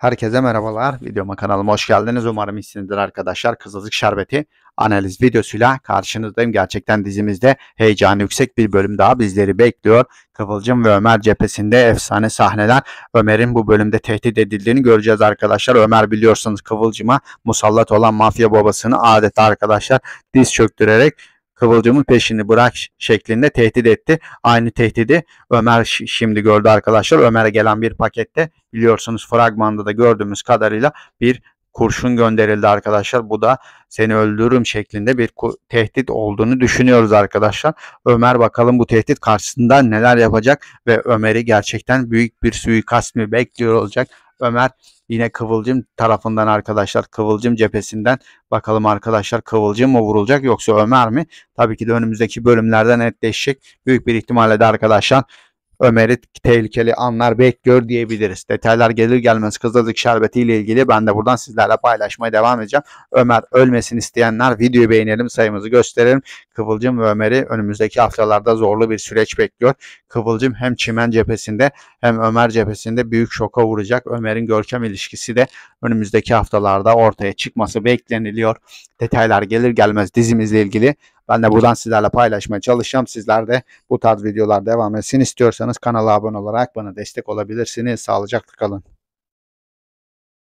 Herkese merhabalar. Videoma kanalıma hoş geldiniz. Umarım iyisinizdir arkadaşlar. Kızılcık Şerbeti analiz videosuyla karşınızdayım. Gerçekten dizimizde heyecan yüksek bir bölüm daha bizleri bekliyor. Kıvılcım ve Ömer cephesinde efsane sahneler. Ömer'in bu bölümde tehdit edildiğini göreceğiz arkadaşlar. Ömer biliyorsunuz Kıvılcım'a musallat olan mafya babasını adeta arkadaşlar diz çöktürerek Kıvılcım'ın peşini bırak şeklinde tehdit etti. Aynı tehdidi Ömer şimdi gördü arkadaşlar. Ömer'e gelen bir pakette biliyorsunuz fragmanda da gördüğümüz kadarıyla bir kurşun gönderildi arkadaşlar. Bu da seni öldürürüm şeklinde bir tehdit olduğunu düşünüyoruz arkadaşlar. Ömer bakalım bu tehdit karşısında neler yapacak ve Ömer'i gerçekten büyük bir suikast mı bekliyor olacak Ömer yine Kıvılcım tarafından arkadaşlar Kıvılcım cephesinden bakalım arkadaşlar Kıvılcım mı vurulacak yoksa Ömer mi? Tabii ki de önümüzdeki bölümlerden netleşecek. Büyük bir ihtimalle de arkadaşlar Ömer'i tehlikeli anlar bekliyor diyebiliriz. Detaylar gelir gelmez Kızılcık Şerbeti ile ilgili ben de buradan sizlerle paylaşmaya devam edeceğim. Ömer ölmesin isteyenler videoyu beğenelim sayımızı gösterelim. Kıvılcım ve Ömer'i önümüzdeki haftalarda zorlu bir süreç bekliyor. Kıvılcım hem Çimen cephesinde hem Ömer cephesinde büyük şoka vuracak. Ömer'in görkem ilişkisi de önümüzdeki haftalarda ortaya çıkması bekleniliyor. Detaylar gelir gelmez dizimizle ilgili ben de buradan sizlerle paylaşmaya çalışacağım. Sizler de bu tarz videolar devam etsin istiyorsanız kanala abone olarak bana destek olabilirsiniz. Sağlıcakla kalın.